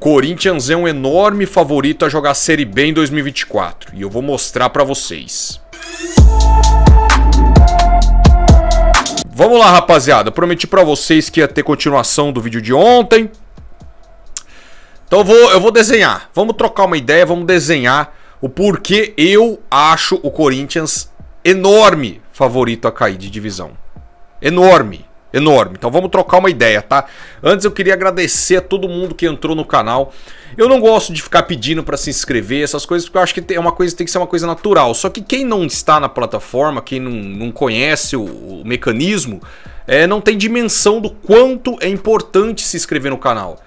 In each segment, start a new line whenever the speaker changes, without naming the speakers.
Corinthians é um enorme favorito a jogar a Série B em 2024 e eu vou mostrar para vocês. Vamos lá, rapaziada. Prometi para vocês que ia ter continuação do vídeo de ontem. Então eu vou, eu vou desenhar. Vamos trocar uma ideia, vamos desenhar o porquê eu acho o Corinthians enorme favorito a cair de divisão. Enorme enorme. Então vamos trocar uma ideia, tá? Antes eu queria agradecer a todo mundo que entrou no canal. Eu não gosto de ficar pedindo para se inscrever, essas coisas, porque eu acho que é uma coisa, tem que ser uma coisa natural. Só que quem não está na plataforma, quem não, não conhece o, o mecanismo, é, não tem dimensão do quanto é importante se inscrever no canal.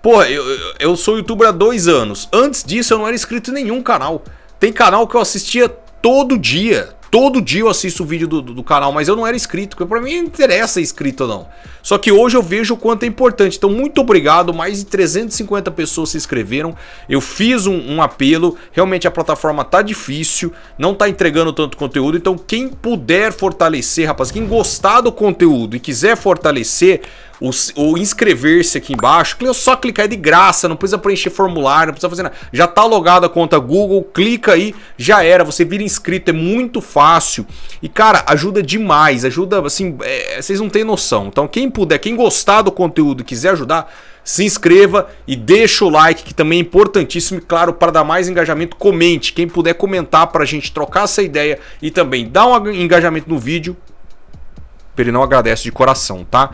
Pô, eu, eu sou youtuber há dois anos. Antes disso eu não era inscrito em nenhum canal. Tem canal que eu assistia todo dia, Todo dia eu assisto o vídeo do, do, do canal, mas eu não era inscrito, porque pra mim não interessa inscrito ou não. Só que hoje eu vejo o quanto é importante. Então, muito obrigado. Mais de 350 pessoas se inscreveram. Eu fiz um, um apelo. Realmente a plataforma tá difícil, não tá entregando tanto conteúdo. Então, quem puder fortalecer, rapaz, quem gostar do conteúdo e quiser fortalecer, o inscrever-se aqui embaixo. Só clicar é de graça, não precisa preencher formulário, não precisa fazer nada. Já está logado a conta Google, clica aí, já era. Você vira inscrito, é muito fácil. E, cara, ajuda demais, ajuda, assim, é, vocês não têm noção. Então, quem puder, quem gostar do conteúdo e quiser ajudar, se inscreva e deixa o like, que também é importantíssimo. E claro, para dar mais engajamento, comente. Quem puder comentar para a gente trocar essa ideia e também dar um engajamento no vídeo, ele não agradece de coração, tá?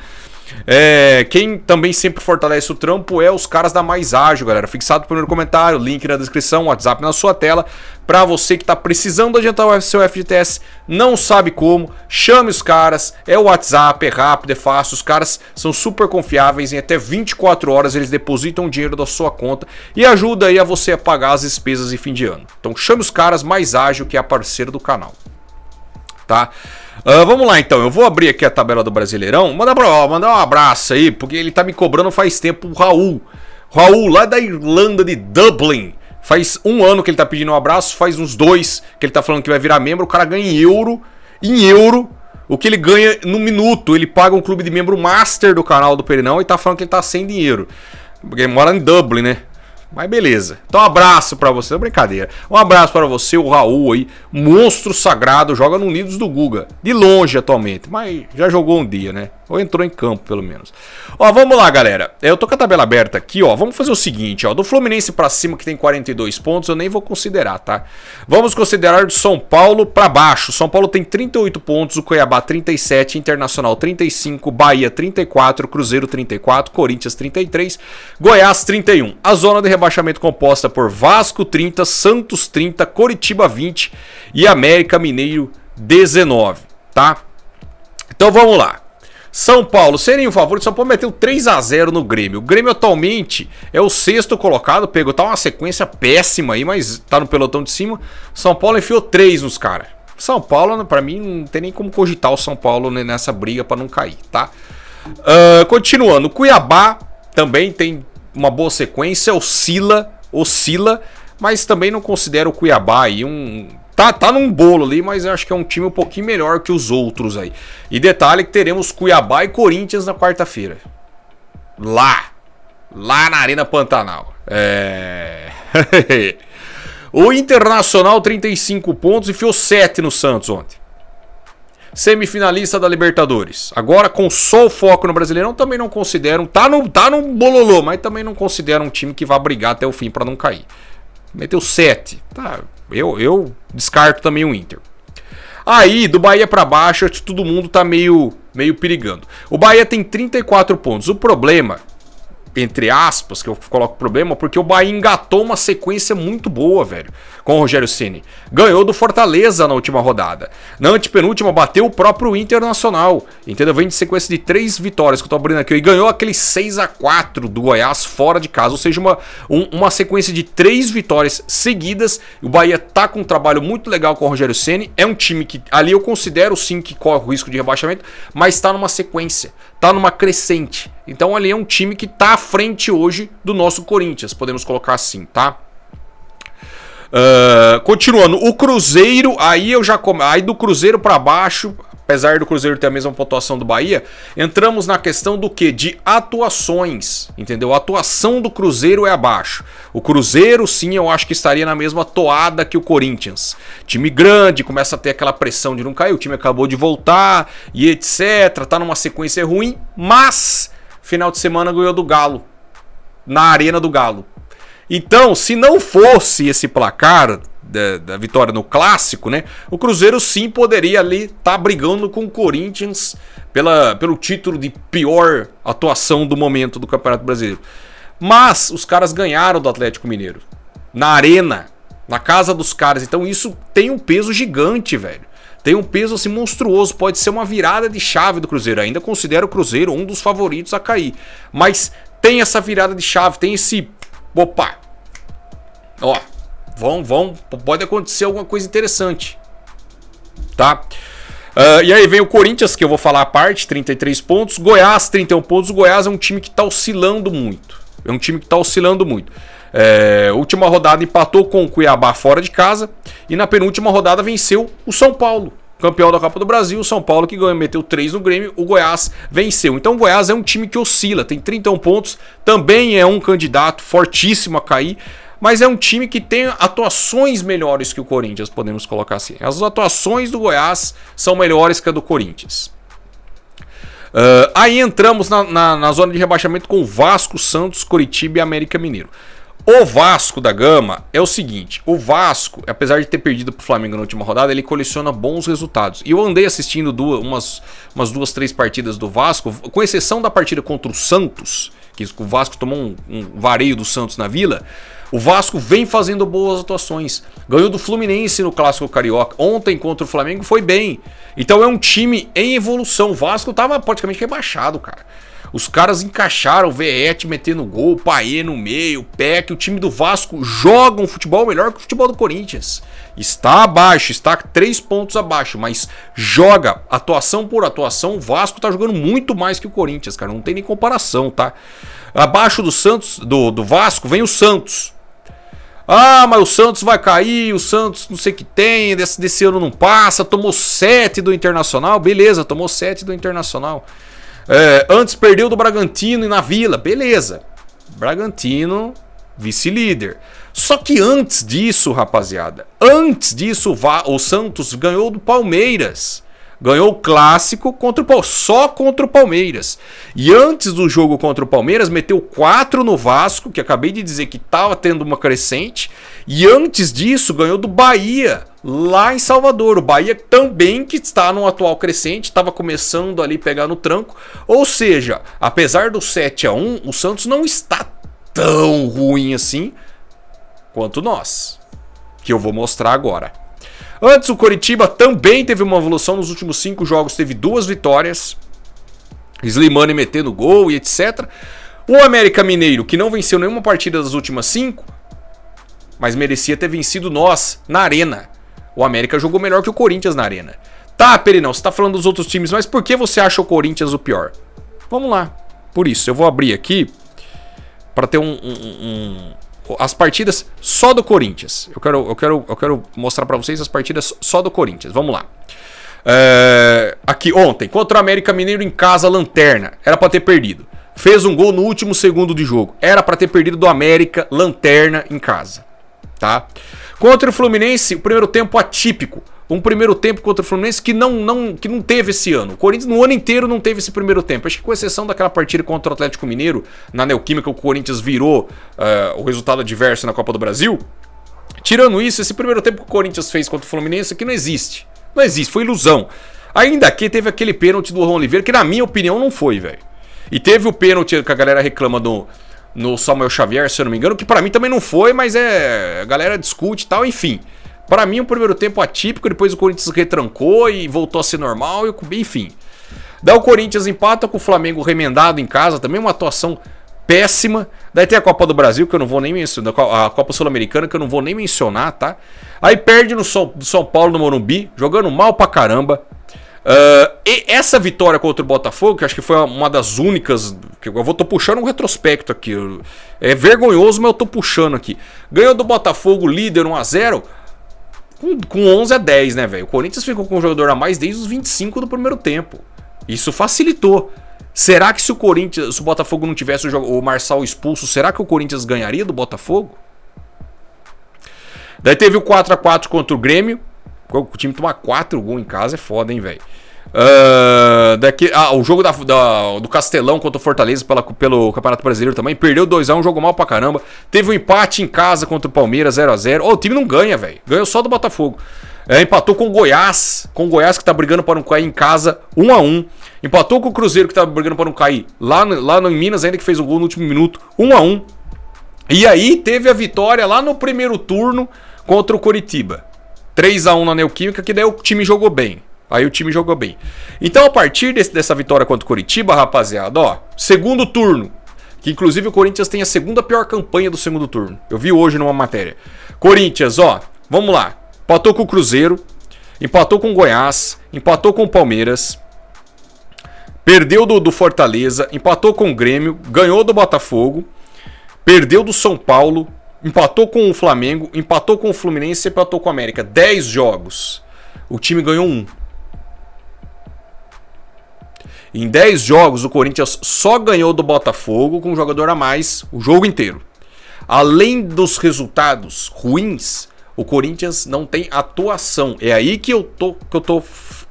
É, quem também sempre fortalece o trampo é os caras da Mais Ágil, galera. Fixado o primeiro comentário, link na descrição, WhatsApp na sua tela. Para você que está precisando adiantar o seu FGTS, não sabe como, chame os caras. É o WhatsApp, é rápido, é fácil. Os caras são super confiáveis. Em até 24 horas eles depositam o dinheiro da sua conta e ajuda aí a você a pagar as despesas de fim de ano. Então chame os caras mais ágil que é parceiro do canal tá? Uh, vamos lá então, eu vou abrir aqui a tabela do Brasileirão. manda pra, mandar um abraço aí, porque ele tá me cobrando faz tempo o Raul. Raul, lá da Irlanda de Dublin. Faz um ano que ele tá pedindo um abraço, faz uns dois que ele tá falando que vai virar membro. O cara ganha em euro, em euro, o que ele ganha no minuto. Ele paga um clube de membro master do canal do Perinão e tá falando que ele tá sem dinheiro. Porque ele mora em Dublin, né? Mas beleza. Então, um abraço para você. Brincadeira. Um abraço para você, o Raul aí. Monstro sagrado. Joga no nidos do Guga. De longe atualmente. Mas já jogou um dia, né? Ou entrou em campo, pelo menos. Ó, vamos lá, galera. É, eu tô com a tabela aberta aqui, ó. Vamos fazer o seguinte, ó. Do Fluminense pra cima, que tem 42 pontos, eu nem vou considerar, tá? Vamos considerar do São Paulo pra baixo. São Paulo tem 38 pontos, o Cuiabá 37, Internacional 35, Bahia 34, Cruzeiro 34, Corinthians 33, Goiás 31. A zona de rebaixamento composta por Vasco 30, Santos 30, Coritiba 20 e América Mineiro 19, tá? Então vamos lá. São Paulo, serem o favor, São Paulo meteu 3 a 0 no Grêmio. O Grêmio atualmente é o sexto colocado, pegou tá uma sequência péssima aí, mas tá no pelotão de cima. São Paulo enfiou 3 nos caras. São Paulo, para mim, não tem nem como cogitar o São Paulo nessa briga para não cair, tá? Uh, continuando, Cuiabá também tem uma boa sequência, oscila, oscila, mas também não considero o Cuiabá aí um Tá, tá num bolo ali, mas eu acho que é um time um pouquinho melhor que os outros aí. E detalhe que teremos Cuiabá e Corinthians na quarta-feira. Lá. Lá na Arena Pantanal. É. o Internacional, 35 pontos, e enfiou 7 no Santos ontem. Semifinalista da Libertadores. Agora, com só o foco no Brasileirão, também não consideram. Tá num tá no bololô, mas também não consideram um time que vai brigar até o fim para não cair meteu 7. Tá, eu, eu descarto também o Inter. Aí, do Bahia para baixo, todo mundo tá meio, meio perigando. O Bahia tem 34 pontos. O problema entre aspas, que eu coloco problema, porque o Bahia engatou uma sequência muito boa, velho, com o Rogério Ceni. Ganhou do Fortaleza na última rodada. Na antepenúltima, bateu o próprio Internacional. Entendeu? Vem de sequência de três vitórias que eu tô abrindo aqui. E ganhou aquele 6 a 4 do Goiás fora de casa. Ou seja, uma, um, uma sequência de três vitórias seguidas. O Bahia tá com um trabalho muito legal com o Rogério Ceni. É um time que ali eu considero sim que corre o risco de rebaixamento, mas tá numa sequência, tá numa crescente. Então ali é um time que está à frente hoje do nosso Corinthians, podemos colocar assim, tá? Uh, continuando, o Cruzeiro, aí eu já come... aí do Cruzeiro para baixo, apesar do Cruzeiro ter a mesma pontuação do Bahia, entramos na questão do que? De atuações, entendeu? A atuação do Cruzeiro é abaixo. O Cruzeiro, sim, eu acho que estaria na mesma toada que o Corinthians. Time grande, começa a ter aquela pressão de não cair, o time acabou de voltar e etc. Tá numa sequência ruim, mas final de semana ganhou do Galo, na Arena do Galo. Então, se não fosse esse placar da, da vitória no clássico, né? O Cruzeiro sim poderia ali estar tá brigando com o Corinthians pela, pelo título de pior atuação do momento do Campeonato Brasileiro. Mas os caras ganharam do Atlético Mineiro na arena, na casa dos caras. Então isso tem um peso gigante, velho tem um peso assim monstruoso, pode ser uma virada de chave do Cruzeiro. Ainda considero o Cruzeiro um dos favoritos a cair, mas tem essa virada de chave, tem esse opa. Ó, vão, vão, pode acontecer alguma coisa interessante. Tá? Uh, e aí vem o Corinthians, que eu vou falar a parte, 33 pontos. Goiás, 31 pontos. O Goiás é um time que está oscilando muito. É um time que está oscilando muito. É, última rodada empatou com o Cuiabá fora de casa. E na penúltima rodada venceu o São Paulo. Campeão da Copa do Brasil, o São Paulo que meteu 3 no Grêmio, o Goiás venceu. Então o Goiás é um time que oscila, tem 31 pontos, também é um candidato fortíssimo a cair mas é um time que tem atuações melhores que o Corinthians, podemos colocar assim. As atuações do Goiás são melhores que a do Corinthians. Uh, aí entramos na, na, na, zona de rebaixamento com Vasco, Santos, Curitiba e América Mineiro. O Vasco da Gama é o seguinte: o Vasco, apesar de ter perdido para o Flamengo na última rodada, ele coleciona bons resultados. E eu andei assistindo duas, umas, umas duas, três partidas do Vasco, com exceção da partida contra o Santos, que o Vasco tomou um, um vareio do Santos na vila. O Vasco vem fazendo boas atuações. Ganhou do Fluminense no Clássico Carioca. Ontem contra o Flamengo foi bem. Então é um time em evolução. O Vasco estava praticamente rebaixado, cara. Os caras encaixaram o Veete metendo gol, o Paê no meio, o Peck. O time do Vasco joga um futebol melhor que o futebol do Corinthians. Está abaixo, está três pontos abaixo, mas joga atuação por atuação. O Vasco tá jogando muito mais que o Corinthians, cara. Não tem nem comparação, tá? Abaixo do Santos, do, do Vasco, vem o Santos. Ah, mas o Santos vai cair, o Santos não sei o que tem, desse, desse ano não passa, tomou 7 do Internacional, beleza, tomou 7 do Internacional. É, antes perdeu do Bragantino e na Vila. Beleza. Bragantino, vice-líder. Só que antes disso, rapaziada, antes disso, o Santos ganhou do Palmeiras. Ganhou o clássico contra o, só contra o Palmeiras. E antes do jogo contra o Palmeiras, meteu 4 no Vasco, que acabei de dizer que estava tendo uma crescente. E antes disso, ganhou do Bahia lá em Salvador. O Bahia também que está no atual crescente, estava começando ali pegar no tranco. Ou seja, apesar do 7 a 1, o Santos não está tão ruim assim quanto nós, que eu vou mostrar agora. Antes o Coritiba também teve uma evolução nos últimos cinco jogos, teve duas vitórias, Slimane metendo gol e etc. O América Mineiro, que não venceu nenhuma partida das últimas cinco, mas merecia ter vencido nós na arena. O América jogou melhor que o Corinthians na arena. Tá, Perinão, você tá falando dos outros times, mas por que você acha o Corinthians o pior? Vamos lá. Por isso, eu vou abrir aqui para ter um, um, um, as partidas só do Corinthians. Eu quero, eu quero, eu quero mostrar para vocês as partidas só do Corinthians. Vamos lá. É, aqui ontem, contra o América Mineiro em casa, lanterna. Era para ter perdido. Fez um gol no último segundo de jogo. Era para ter perdido do América, lanterna em casa. Tá? Contra o Fluminense, o primeiro tempo atípico. Um primeiro tempo contra o Fluminense que não, não, que não teve esse ano. O Corinthians no ano inteiro não teve esse primeiro tempo. Acho que com exceção daquela partida contra o Atlético Mineiro, na Neoquímica, o Corinthians virou uh, o resultado adverso na Copa do Brasil. Tirando isso, esse primeiro tempo que o Corinthians fez contra o Fluminense que não existe. Não existe, foi ilusão. Ainda que teve aquele pênalti do Juan Oliveira, que na minha opinião não foi, velho. E teve o pênalti que a galera reclama do, no Samuel Xavier, se eu não me engano, que para mim também não foi, mas é a galera discute e tal, enfim. Para mim, o primeiro tempo atípico, depois o Corinthians retrancou e voltou a ser normal, e enfim. Daí o Corinthians empata com o Flamengo remendado em casa, também uma atuação péssima. Daí tem a Copa do Brasil, que eu não vou nem mencionar, a Copa Sul-Americana, que eu não vou nem mencionar, tá? Aí perde no São Paulo, no Morumbi, jogando mal pra caramba. Uh, e essa vitória contra o Botafogo, que acho que foi uma das únicas. Que eu vou tô puxando um retrospecto aqui. é vergonhoso, mas eu tô puxando aqui. Ganhou do Botafogo, líder 1x0. Com, com 11 a 10, né, velho? O Corinthians ficou com um jogador a mais desde os 25 do primeiro tempo. Isso facilitou. Será que se o Corinthians, se o Botafogo não tivesse o, o Marçal expulso, será que o Corinthians ganharia do Botafogo? Daí teve o 4 a 4 contra o Grêmio. O time tomar 4 gols em casa é foda, hein, velho. Uh, ah, daqui, ah, o jogo da, da, do Castelão contra o Fortaleza pela, pelo Campeonato Brasileiro também. Perdeu 2x1, um jogo mal pra caramba. Teve um empate em casa contra o Palmeiras, 0x0. Oh, o time não ganha, velho. Ganhou só do Botafogo. É, empatou com o Goiás. Com o Goiás que tá brigando para não cair em casa, 1 x 1 um. Empatou com o Cruzeiro que tá brigando para não cair lá, lá no, em Minas, ainda que fez o gol no último minuto, 1 x a 1 um. E aí teve a vitória lá no primeiro turno contra o Coritiba. 3 a 1 na Neoquímica, que daí o time jogou bem. Aí o time jogou bem. Então, a partir desse, dessa vitória contra o Curitiba, rapaziada, ó, segundo turno. Que inclusive o Corinthians tem a segunda pior campanha do segundo turno. Eu vi hoje numa matéria. Corinthians, ó, vamos lá. Empatou com o Cruzeiro, empatou com o Goiás, empatou com o Palmeiras, perdeu do, do Fortaleza, empatou com o Grêmio, ganhou do Botafogo, perdeu do São Paulo, empatou com o Flamengo, empatou com o Fluminense e empatou com o América. 10 jogos. O time ganhou um. Em 10 jogos, o Corinthians só ganhou do Botafogo com um jogador a mais o jogo inteiro. Além dos resultados ruins, o Corinthians não tem atuação. É aí que eu tô, que eu tô,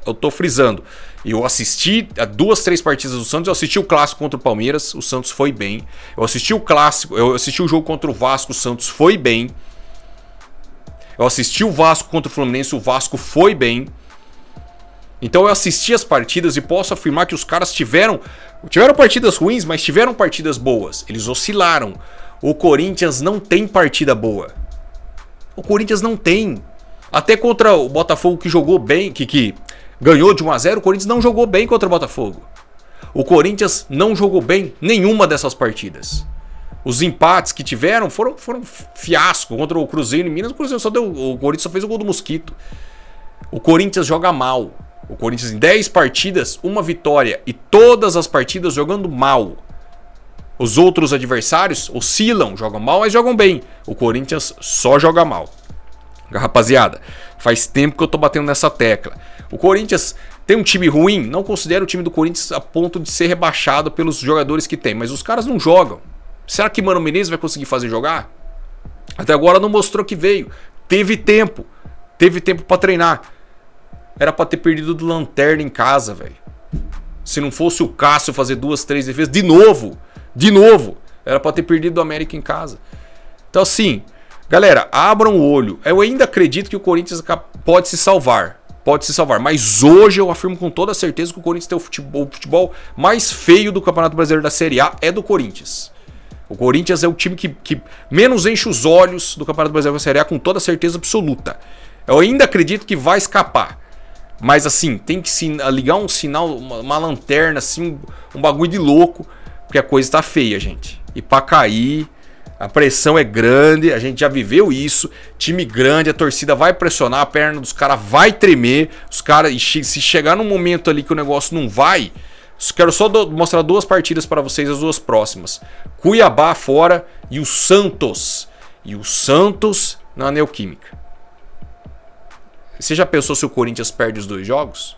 eu tô frisando. Eu assisti a duas, três partidas do Santos. Eu assisti o clássico contra o Palmeiras, o Santos foi bem. Eu assisti o clássico, eu assisti o jogo contra o Vasco, o Santos foi bem. Eu assisti o Vasco contra o Fluminense, o Vasco foi bem. Então eu assisti as partidas e posso afirmar que os caras tiveram tiveram partidas ruins, mas tiveram partidas boas. Eles oscilaram. O Corinthians não tem partida boa. O Corinthians não tem. Até contra o Botafogo que jogou bem, que, que Ganhou de 1 a 0, o Corinthians não jogou bem contra o Botafogo. O Corinthians não jogou bem nenhuma dessas partidas. Os empates que tiveram foram, foram fiasco contra o Cruzeiro em Minas. O Cruzeiro só deu, o Corinthians só fez o gol do Mosquito. O Corinthians joga mal. O Corinthians em 10 partidas, uma vitória e todas as partidas jogando mal. Os outros adversários oscilam, jogam mal, mas jogam bem. O Corinthians só joga mal. Rapaziada, faz tempo que eu tô batendo nessa tecla. O Corinthians tem um time ruim, não considero o time do Corinthians a ponto de ser rebaixado pelos jogadores que tem, mas os caras não jogam. Será que Mano Menezes vai conseguir fazer jogar? Até agora não mostrou que veio. Teve tempo. Teve tempo para treinar. Era para ter perdido do Lanterna em casa, velho. Se não fosse o Cássio fazer duas, três defesas de novo, de novo, era para ter perdido do América em casa. Então assim, Galera, abram o olho. Eu ainda acredito que o Corinthians pode se salvar. Pode se salvar. Mas hoje eu afirmo com toda certeza que o Corinthians tem o futebol, o futebol mais feio do Campeonato Brasileiro da Série A é do Corinthians. O Corinthians é o time que, que menos enche os olhos do Campeonato Brasileiro da Série A com toda certeza absoluta. Eu ainda acredito que vai escapar. Mas assim, tem que se ligar um sinal, uma, uma lanterna, assim, um, um bagulho de louco, porque a coisa tá feia, gente. E para cair, a pressão é grande, a gente já viveu isso. Time grande, a torcida vai pressionar, a perna dos caras vai tremer. Os caras, se chegar num momento ali que o negócio não vai, quero só do, mostrar duas partidas para vocês, as duas próximas: Cuiabá fora e o Santos. E o Santos na Neoquímica. Você já pensou se o Corinthians perde os dois jogos?